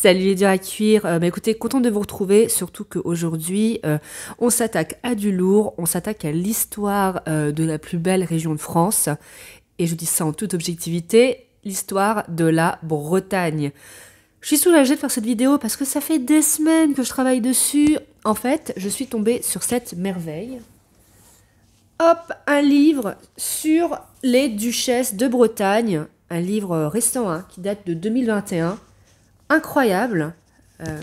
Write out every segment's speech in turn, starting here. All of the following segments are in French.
Salut les dires à cuire. Euh, écoutez, content de vous retrouver, surtout qu'aujourd'hui, euh, on s'attaque à du lourd, on s'attaque à l'histoire euh, de la plus belle région de France. Et je dis ça en toute objectivité, l'histoire de la Bretagne. Je suis soulagée de faire cette vidéo parce que ça fait des semaines que je travaille dessus. En fait, je suis tombée sur cette merveille. Hop, un livre sur les duchesses de Bretagne. Un livre récent hein, qui date de 2021 incroyable. Euh,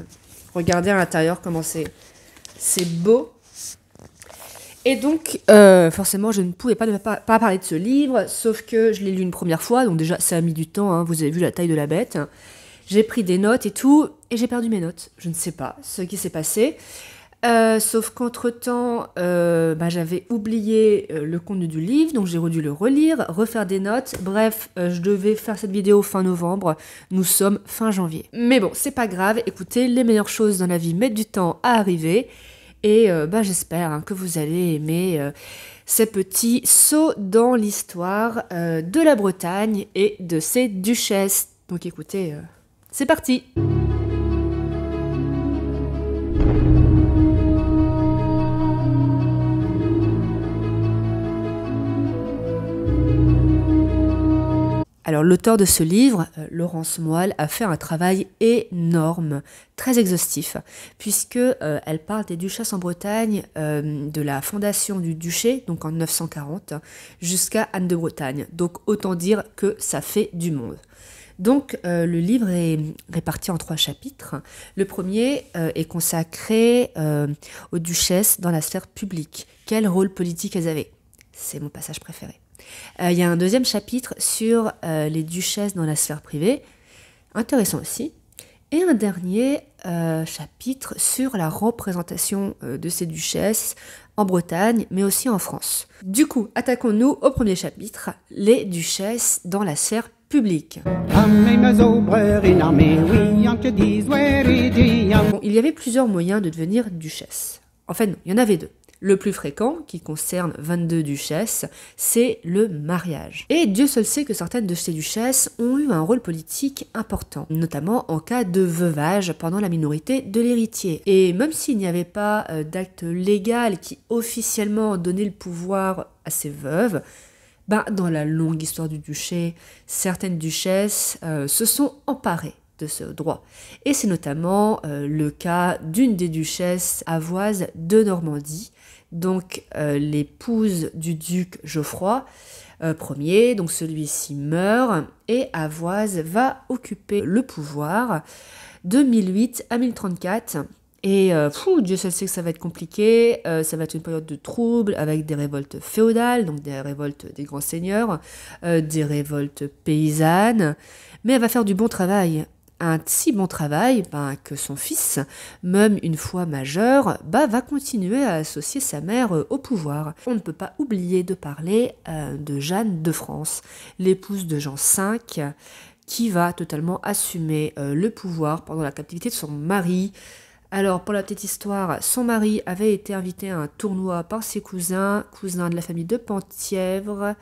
regardez à l'intérieur comment c'est, beau. Et donc, euh, forcément, je ne pouvais pas ne pas, parler de ce livre, sauf que je l'ai lu une première fois, donc déjà, ça a mis du temps, hein. vous avez vu la taille de la bête. J'ai pris des notes et tout, et j'ai perdu mes notes. Je ne sais pas ce qui s'est passé. Euh, sauf qu'entre-temps, euh, bah, j'avais oublié euh, le contenu du livre, donc j'ai dû le relire, refaire des notes. Bref, je devais faire cette vidéo fin novembre. Nous sommes fin janvier. Mais bon, c'est pas grave. Écoutez, les meilleures choses dans la vie mettent du temps à arriver. Et bah, j'espère hein, que vous allez aimer ces petits sauts dans l'histoire de la Bretagne et de ses duchesses. Donc écoutez, c'est parti! Alors l'auteur de ce livre, euh, Laurence Moelle, a fait un travail énorme, très exhaustif, puisque euh, elle parle des duchesses en Bretagne, euh, de la fondation du duché, donc en 940, jusqu'à Anne de Bretagne. Donc autant dire que ça fait du monde. Donc le livre est réparti en trois chapitres. Le premier est consacré aux duchesses dans la sphère publique. Quel rôle politique elles avaient C'est mon passage préféré. Euh, il y a un deuxième chapitre sur euh, les duchesses dans la sphère privée, intéressant aussi. Et un dernier euh, chapitre sur la représentation de ces duchesses en Bretagne, mais aussi en France. Du coup, attaquons-nous au premier chapitre, les duchesses dans la sphère publique. il y avait plusieurs moyens de devenir duchesse. En fait, il y en avait deux. Le plus fréquent, qui concerne 22 duchesses, c'est le mariage. Et Dieu seul sait que certaines de ces duchesses ont eu un rôle politique important, notamment en cas de veuvage pendant la minorité de l'héritier. Et même s'il n'y avait pas euh, d'acte légal qui officiellement donnait le pouvoir à ces veuves, bah, dans la longue histoire du duché, certaines duchesses euh, se sont emparées de ce droit. Et c'est notamment euh, le cas d'une des duchesses avoises de Normandie, donc euh, l'épouse du duc Geoffroy euh, Ier. Donc celui-ci meurt et Avoise va occuper le pouvoir de 1008 à 1034. Et euh, fou Dieu seul sait que ça va être compliqué, ça va être une période de troubles avec des révoltes féodales, donc des révoltes des grands seigneurs, des révoltes paysannes, mais elle va faire du bon travail un si bon travail ben, que son fils, même une fois majeur, ben, va continuer à associer sa mère euh, au pouvoir. On ne peut pas oublier de parler euh, de Jeanne de France, l'épouse de Jean V, qui va totalement assumer euh, le pouvoir pendant la captivité de son mari. Alors, pour la petite histoire, son mari avait été invité à un tournoi par ses cousins, cousins de la famille de Penthièvre.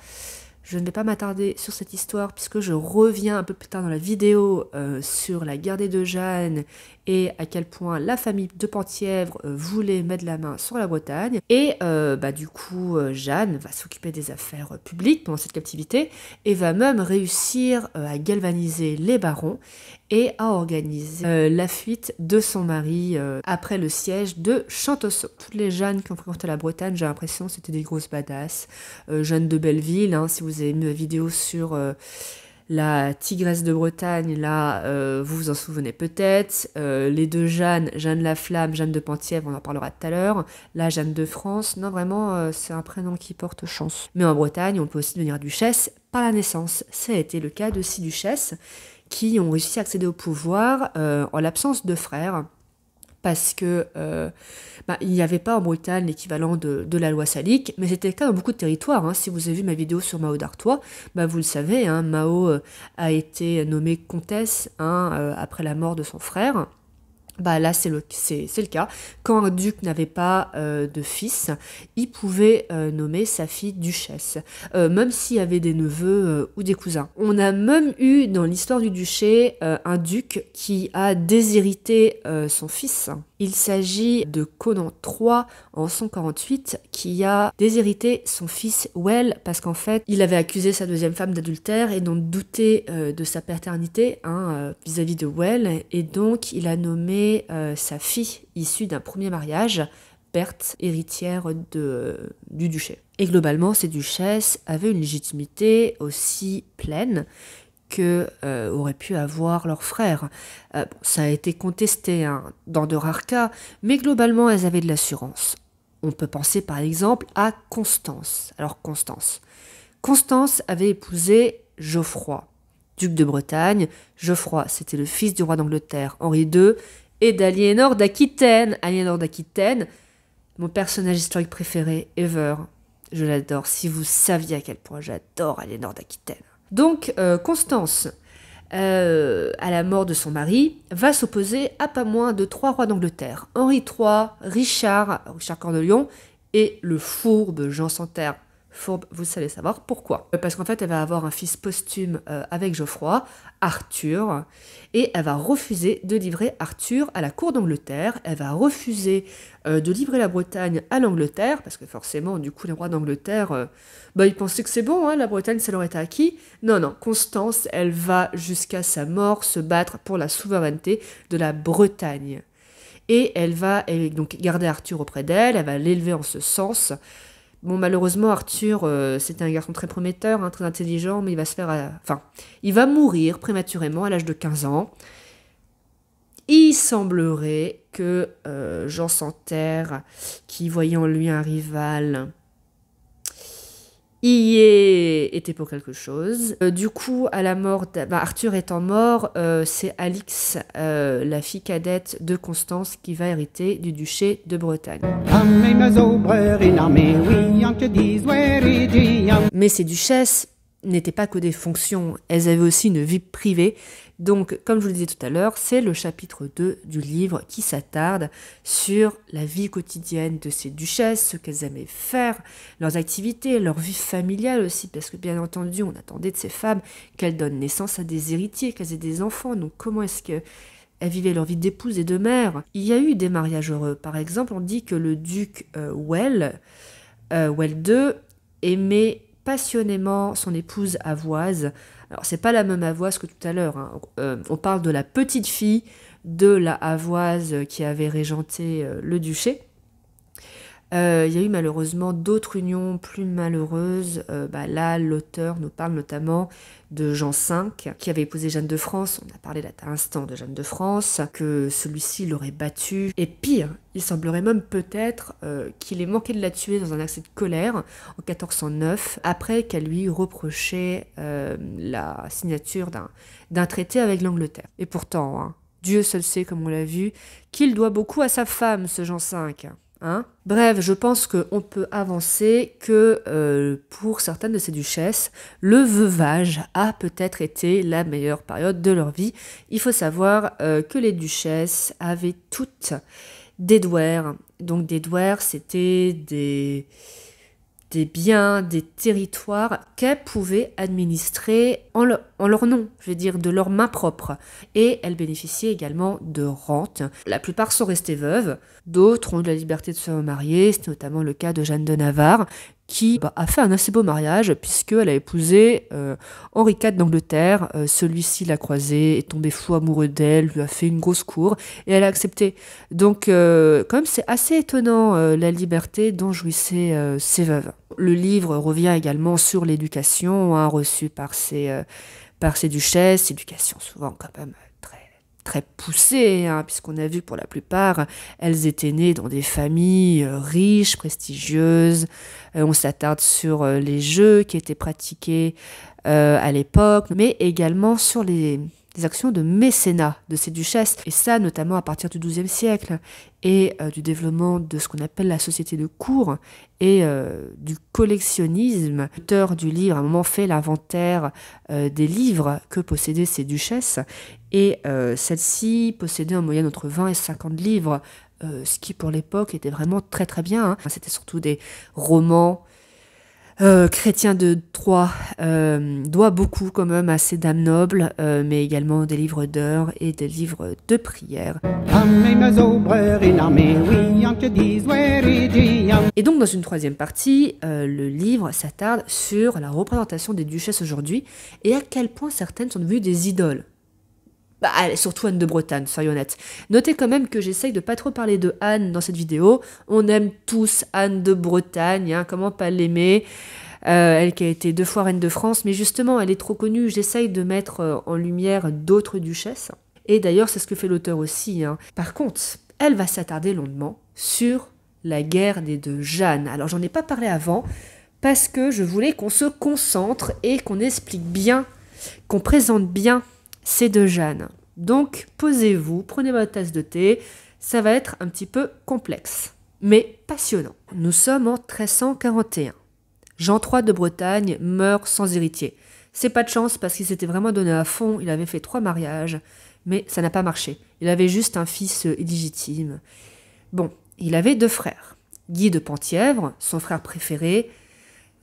Je ne vais pas m'attarder sur cette histoire puisque je reviens un peu plus tard dans la vidéo euh, sur la guerre de Jeanne et à quel point la famille de Penthièvre euh, voulait mettre la main sur la Bretagne. Et euh, bah, du coup, euh, Jeanne va s'occuper des affaires publiques pendant cette captivité et va même réussir à galvaniser les barons et à organiser la fuite de son mari après le siège de Chantosso. Toutes les Jeannes qui ont fréquenté la Bretagne, j'ai l'impression c'était des grosses badasses. Jeanne de Belleville, hein, si vous avez vu ma vidéo sur la Tigresse de Bretagne, là, euh, vous vous en souvenez peut-être, euh, les deux Jeanne, Jeanne la Flamme, Jeanne de Penthièvre, on en parlera tout à l'heure, la Jeanne de France, non vraiment, euh, c'est un prénom qui porte chance. Mais en Bretagne, on peut aussi devenir duchesse par la naissance. Ça a été le cas de six duchesses qui ont réussi à accéder au pouvoir en l'absence de frères, parce que euh, bah, il n'y avait pas en Bretagne l'équivalent de, la loi salique, mais c'était le cas dans beaucoup de territoires. Hein. Si vous avez vu ma vidéo sur Mao d'Artois, bah, vous le savez, hein, Mao euh, a été nommée comtesse hein, euh, après la mort de son frère. Bah là, c'est le, le cas. Quand un duc n'avait pas euh, de fils, il pouvait euh, nommer sa fille duchesse, euh, même s'il y avait des neveux ou des cousins. On a même eu dans l'histoire du duché un duc qui a déshérité son fils il s'agit de Conan III en 148 qui a déshérité son fils Well parce qu'en fait il avait accusé sa deuxième femme d'adultère et donc douté euh, de sa paternité hein, euh, vis-à-vis de Well et donc il a nommé euh, sa fille issue d'un premier mariage Berthe héritière du duché. Et globalement, ces duchesses avaient une légitimité aussi pleine euh, auraient pu avoir leur frère. Euh, ça a été contesté hein, dans de rares cas, mais globalement elles avaient de l'assurance. On peut penser par exemple à Constance. Alors Constance. Constance avait épousé Geoffroy, duc de Bretagne. Geoffroy, c'était le fils du roi d'Angleterre Henri II et d'Aliénor d'Aquitaine. Aliénor d'Aquitaine, mon personnage historique préféré ever. Je l'adore. Si vous saviez à quel point j'adore Aliénor d'Aquitaine. Donc euh, Constance, euh, à la mort de son mari, va s'opposer à pas moins de trois rois d'Angleterre, Henri III, Richard, Richard Cornelion et le fourbe Jean Santerre vous savez savoir pourquoi. Euh, parce qu'en fait, elle va avoir un fils posthume euh, avec Geoffroy, Arthur, et elle va refuser de livrer Arthur à la cour d'Angleterre. Elle va refuser euh, de livrer la Bretagne à l'Angleterre, parce que forcément, du coup, les rois d'Angleterre, bah, ils pensaient que c'est bon, hein, la Bretagne, ça leur était acquis. Non, non, Constance, elle va jusqu'à sa mort se battre pour la souveraineté de la Bretagne. Et elle va donc garder Arthur auprès d'elle, elle va l'élever en ce sens. Bon, malheureusement, Arthur, euh, c'était un garçon très prometteur, hein, très intelligent, mais il va se faire. À... Euh, enfin, il va mourir prématurément à l'âge de 15 ans. Il semblerait que euh, Jean Santerre, qui voyait en lui un rival, y était pour quelque chose. Euh, du coup, à la mort, bah, Arthur étant mort, euh, c'est Alix, euh, la fille cadette de Constance, qui va hériter du duché de Bretagne. Mais c'est duchesses n'étaient pas que des fonctions, elles avaient aussi une vie privée. Donc, comme je vous le disais tout à l'heure, c'est le chapitre 2 du livre qui s'attarde sur la vie quotidienne de ces duchesses, ce qu'elles aimaient faire, leurs activités, leur vie familiale aussi, parce que bien entendu, on attendait de ces femmes qu'elles donnent naissance à des héritiers, qu'elles aient des enfants. Donc, comment est-ce que elles vivaient leur vie d'épouse et de mère. Il y a eu des mariages heureux. Par exemple, on dit que le duc euh, Well, euh, Well II, aimait passionnément son épouse Avoise. Alors c'est pas la même Avoise que tout à l'heure. Hein. Euh, on parle de la petite fille de la Avoise qui avait régenté euh, le duché. Euh, il y a eu malheureusement d'autres unions plus malheureuses. Euh, bah, là, l'auteur nous parle notamment de Jean V, qui avait épousé Jeanne de France. On a parlé là à instant de Jeanne de France, que celui-ci l'aurait battue. Et pire, il semblerait même peut-être euh, qu'il ait manqué de la tuer dans un accès de colère en 1409, après qu'elle lui reprochait la signature d'un traité avec l'Angleterre. Et pourtant, hein, Dieu seul sait, comme on l'a vu, qu'il doit beaucoup à sa femme, ce Jean V. Hein. Bref, je pense qu'on peut avancer que euh, pour certaines de ces duchesses, le veuvage a peut-être été la meilleure période de leur vie. Il faut savoir euh, que les duchesses avaient toutes des douaires. Donc des douaires, c'était des des biens, des territoires qu'elles pouvaient administrer en, leur nom, je veux dire de leur main propre. Et elles bénéficiaient également de rentes. La plupart sont restées veuves, d'autres ont eu la liberté de se remarier, c'est notamment le cas de Jeanne de Navarre, qui bah, a fait un assez beau mariage, puisqu'elle a épousé euh, Henri IV d'Angleterre. Euh, celui-ci l'a croisée, est tombé fou amoureux d'elle, lui a fait une grosse cour, et elle a accepté. Donc, comme euh, c'est assez étonnant la liberté dont jouissaient ses veuves. Le livre revient également sur l'éducation hein, reçue par ses par ces duchesses, éducation souvent quand même très poussées, hein, puisqu'on a vu pour la plupart, elles étaient nées dans des familles euh, riches, prestigieuses. Euh, on s'attarde sur euh, les jeux qui étaient pratiqués à l'époque, mais également sur les des actions de mécénat de ces duchesses, et ça notamment à partir du XIIe siècle, et euh, du développement de ce qu'on appelle la société de cour, et euh, du collectionnisme. L'auteur du livre à un moment fait l'inventaire euh, des livres que possédaient ces duchesses, et celle ci possédaient en moyenne entre 20 et 50 livres, ce qui pour l'époque était vraiment très très bien. Hein. C'était surtout des romans, euh, chrétien de Troyes euh, doit beaucoup quand même à ces dames nobles, euh, mais également des livres d'heures et des livres de prières. Et donc dans une troisième partie, le livre s'attarde sur la représentation des duchesses aujourd'hui et à quel point certaines sont devenues des idoles. Bah, surtout Anne de Bretagne, soyons honnêtes. Notez quand même que j'essaye de pas trop parler de Anne dans cette vidéo. On aime tous Anne de Bretagne, hein, comment pas l'aimer euh, Elle qui a été deux fois reine de France, mais justement, elle est trop connue. J'essaye de mettre euh, en lumière d'autres duchesses. Et d'ailleurs, c'est ce que fait l'auteur aussi. Hein. Par contre, elle va s'attarder longuement sur la guerre des deux Jeannes. Alors, j'en ai pas parlé avant parce que je voulais qu'on se concentre et qu'on explique bien, qu'on présente bien c'est de Jeanne. Donc posez-vous, prenez votre tasse de thé, ça va être un petit peu complexe, mais passionnant. Nous sommes en 1341. Jean III de Bretagne meurt sans héritier. C'est pas de chance parce qu'il s'était vraiment donné à fond, il avait fait trois mariages, mais ça n'a pas marché. Il avait juste un fils euh, illégitime. Bon, il avait deux frères. Guy de Penthièvre, son frère préféré.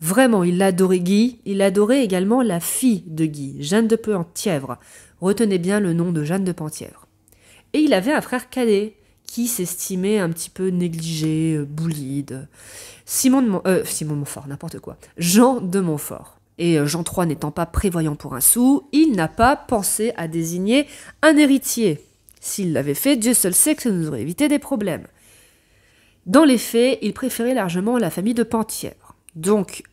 Vraiment, il adorait Guy. Il adorait également la fille de Guy, Jeanne de Penthièvre retenez bien le nom de Jeanne de Penthièvre. Et il avait un frère cadet qui s'estimait un petit peu négligé, euh, boulide. Euh, Simon de, Montfort, n'importe quoi. Jean de Montfort. Et euh, Jean III n'étant pas prévoyant pour un sou, il n'a pas pensé à désigner un héritier. S'il l'avait fait, Dieu seul sait que ça nous aurait évité des problèmes. Dans les faits, il préférait largement la famille de Penthièvre. Donc,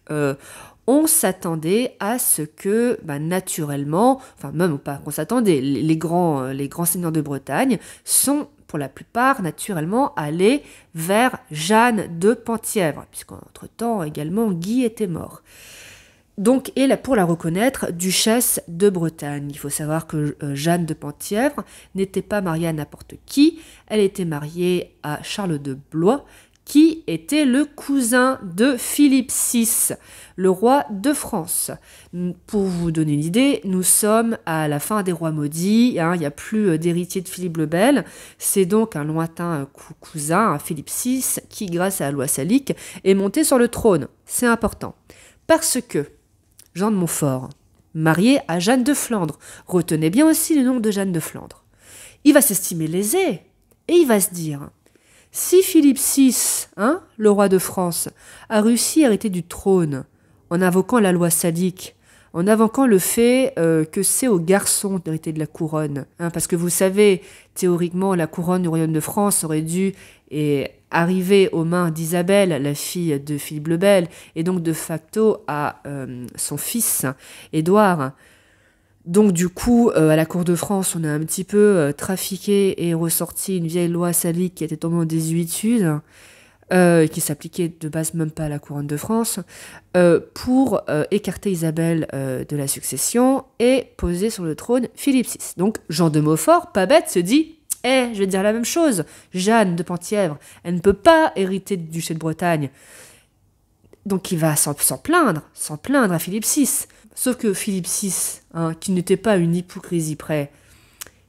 on s'attendait à ce que bah, naturellement, enfin même pas qu'on s'attendait, les grands, euh, les grands seigneurs de Bretagne sont pour la plupart naturellement allés vers Jeanne de Penthièvre, puisqu'entre-temps également Guy était mort. Donc, et là, pour la reconnaître, duchesse de Bretagne. Il faut savoir que euh, Jeanne de Penthièvre n'était pas mariée à n'importe qui, elle était mariée à Charles de Blois, qui était le cousin de Philippe VI, le roi de France. Pour vous donner une idée, nous sommes à la fin des rois maudits, hein, il n'y a plus euh, d'héritier de Philippe le Bel, c'est donc un lointain euh, cousin, Philippe VI, qui grâce à la loi salique est monté sur le trône. C'est important. Parce que Jean de Montfort, marié à Jeanne de Flandre, retenez bien aussi le nom de Jeanne de Flandre, il va s'estimer lésé et il va se dire si Philippe VI, hein, le roi de France, a réussi à hériter du trône en invoquant la loi sadique, en invoquant le fait euh, que c'est aux garçons d'hériter de la couronne, hein, parce que vous savez, théoriquement, la couronne du royaume de France aurait dû arriver aux mains d'Isabelle, la fille de Philippe le Bel, et donc de facto à euh, son fils, Édouard. Donc du coup, euh, à la Cour de France, on a un petit peu euh, trafiqué et ressorti une vieille loi salique qui était tombée en désuétude, euh, qui s'appliquait de base même pas à la couronne de France, pour écarter Isabelle de la succession et poser sur le trône Philippe VI. Donc Jean de Maufort, pas bête, se dit eh, je vais dire la même chose. Jeanne de Penthièvre, elle ne peut pas hériter du duché de Bretagne. Donc il va s'en plaindre, s'en plaindre à Philippe VI. Sauf que Philippe VI, hein, qui n'était pas une hypocrisie près,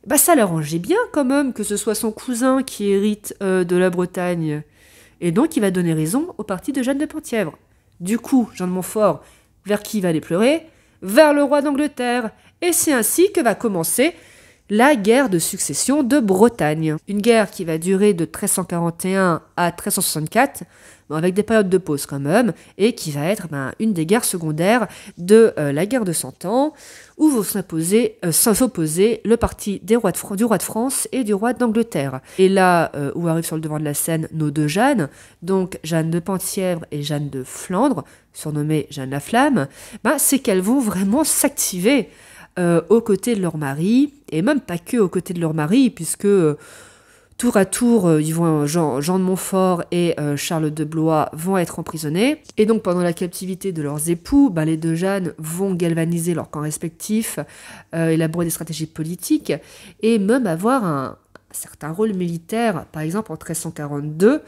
bah ça l'arrangeait bien quand même que ce soit son cousin qui hérite euh, de la Bretagne. Et donc il va donner raison au parti de Jeanne de Penthièvre. Du coup, Jean de Montfort, vers qui va aller pleurer Vers le roi d'Angleterre. Et c'est ainsi que va commencer la guerre de succession de Bretagne. Une guerre qui va durer de 1341 à 1364, avec des périodes de pause quand même, et qui va être ben, une des guerres secondaires de euh, la guerre de Cent Ans, où vont euh, s'opposer le parti du roi de France et du roi d'Angleterre. Et là euh, où arrivent sur le devant de la scène nos deux Jeannes, donc Jeanne de Penthièvre et Jeanne de Flandre, surnommée Jeanne la Flamme, ben, c'est qu'elles vont vraiment s'activer. Euh, aux côtés de leur mari, et même pas que aux côtés de leur mari, puisque euh, tour à tour, euh, ils vont, Jean, de Montfort et Charles de Blois vont être emprisonnés. Et donc pendant la captivité de leurs époux, bah, les deux Jeannes vont galvaniser leurs camps respectifs, élaborer des stratégies politiques, et même avoir un certain rôle militaire, par exemple en 1342.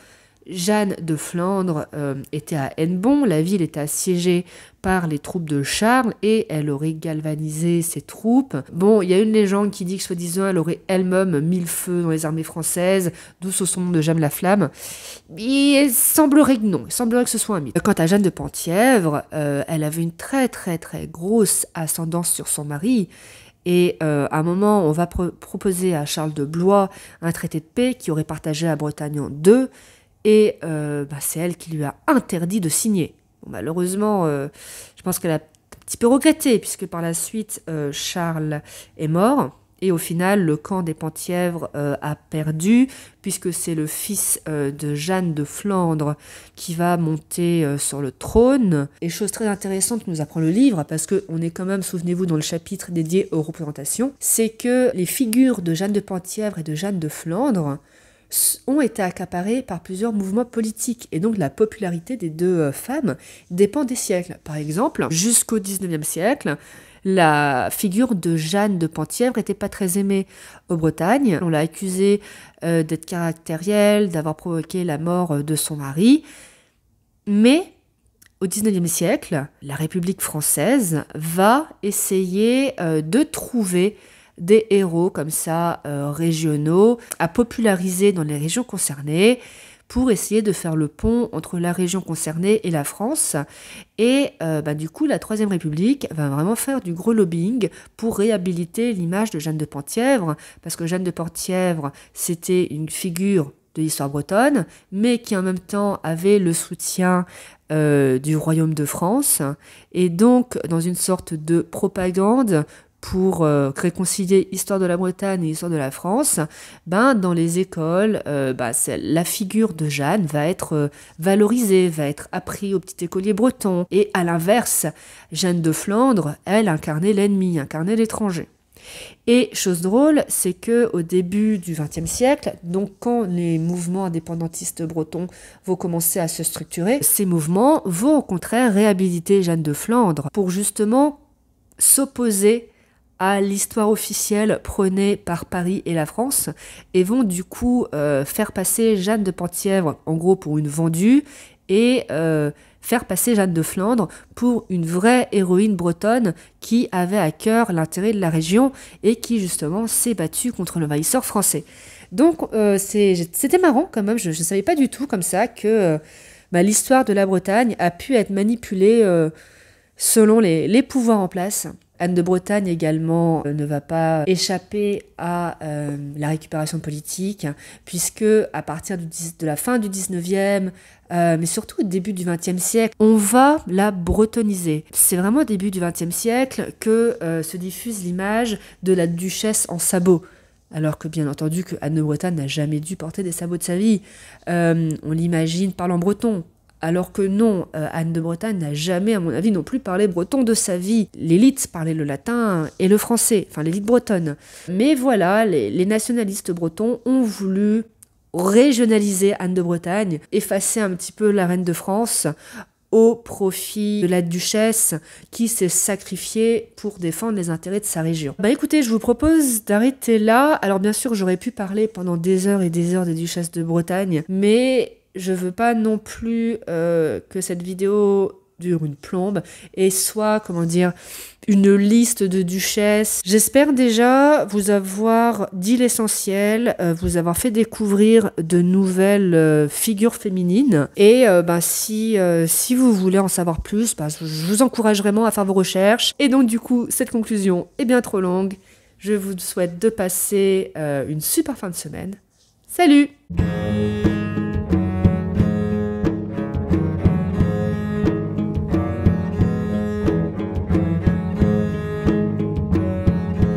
Jeanne de Flandre euh, était à Hennebon, la ville était assiégée par les troupes de Charles et elle aurait galvanisé ses troupes. Bon, il y a une légende qui dit que soi-disant elle aurait elle-même mis le feu dans les armées françaises, d'où ce son de Jeanne la Flamme. Il semblerait que non, il semblerait que ce soit un mythe. Quant à Jeanne de Penthièvre, euh, elle avait une très très très grosse ascendance sur son mari et euh, à un moment, on va proposer à Charles de Blois un traité de paix qui aurait partagé la Bretagne en deux et euh, bah, c'est elle qui lui a interdit de signer. malheureusement, euh, je pense qu'elle a un petit peu regretté, puisque par la suite, euh, Charles est mort. Et au final, le camp des Penthièvres a perdu, puisque c'est le fils de Jeanne de Flandre qui va monter sur le trône. Et chose très intéressante que nous apprend le livre, parce qu'on est quand même, souvenez-vous, dans le chapitre dédié aux représentations, c'est que les figures de Jeanne de Penthièvre et de Jeanne de Flandre ont été accaparées par plusieurs mouvements politiques et donc la popularité des deux euh, femmes dépend des siècles. Par exemple, jusqu'au 19e siècle, la figure de Jeanne de Penthièvre n'était pas très aimée en Bretagne. On l'a accusée euh, d'être caractérielle, d'avoir provoqué la mort euh, de son mari. Mais au XIXe siècle, la République française va essayer de trouver des héros comme ça euh, régionaux à populariser dans les régions concernées pour essayer de faire le pont entre la région concernée et la France. Et euh, bah, du coup, la Troisième République va vraiment faire du gros lobbying pour réhabiliter l'image de Jeanne de Penthièvre, parce que Jeanne de Penthièvre, c'était une figure de l'histoire bretonne, mais qui en même temps avait le soutien euh, du royaume de France. Et donc, dans une sorte de propagande, pour euh, réconcilier histoire de la Bretagne et histoire de la France, ben, dans les écoles, euh, bah, la figure de Jeanne va être euh, valorisée, va être apprise au petit écolier breton Et à l'inverse, Jeanne de Flandre, elle incarnait l'ennemi, incarnait l'étranger. Et chose drôle, c'est que au début du XXe siècle, donc quand les mouvements indépendantistes bretons vont commencer à se structurer, ces mouvements vont au contraire réhabiliter Jeanne de Flandre pour justement s'opposer à l'histoire officielle prônée par Paris et la France et vont du coup euh, faire passer Jeanne de Penthièvre en gros pour une vendue et euh, faire passer Jeanne de Flandre pour une vraie héroïne bretonne qui avait à cœur l'intérêt de la région et qui justement s'est battue contre le l'envahisseur français. Donc euh, c'était marrant quand même, je ne savais pas du tout comme ça que bah, l'histoire de la Bretagne a pu être manipulée selon les, les pouvoirs en place. Anne de Bretagne également euh, ne va pas échapper à euh, la récupération politique, puisque à partir de la fin du 19e, euh, mais surtout au début du 20e siècle, on va la bretoniser. C'est vraiment au début du 20e siècle que se diffuse l'image de la duchesse en sabots, Alors que bien entendu que Anne de Bretagne n'a jamais dû porter des sabots de sa vie. on l'imagine parlant breton, alors que non, euh, Anne de Bretagne n'a jamais, à mon avis, non plus parlé breton de sa vie. L'élite parlait le latin et le français, enfin l'élite bretonne. Mais voilà, les, les nationalistes bretons ont voulu régionaliser Anne de Bretagne, effacer un petit peu la reine de France au profit de la duchesse qui s'est sacrifiée pour défendre les intérêts de sa région. Bah écoutez, je vous propose d'arrêter là. Alors bien sûr, j'aurais pu parler pendant des heures et des heures des duchesses de Bretagne, mais je veux pas non plus euh, que cette vidéo dure une plombe et soit, comment dire, une liste de duchesses. J'espère déjà vous avoir dit l'essentiel, euh, vous avoir fait découvrir de nouvelles euh, figures féminines. Et bah, si, si vous voulez en savoir plus, bah, je vous encourage vraiment à faire vos recherches. Et donc du coup, cette conclusion est bien trop longue. Je vous souhaite de passer une super fin de semaine. Salut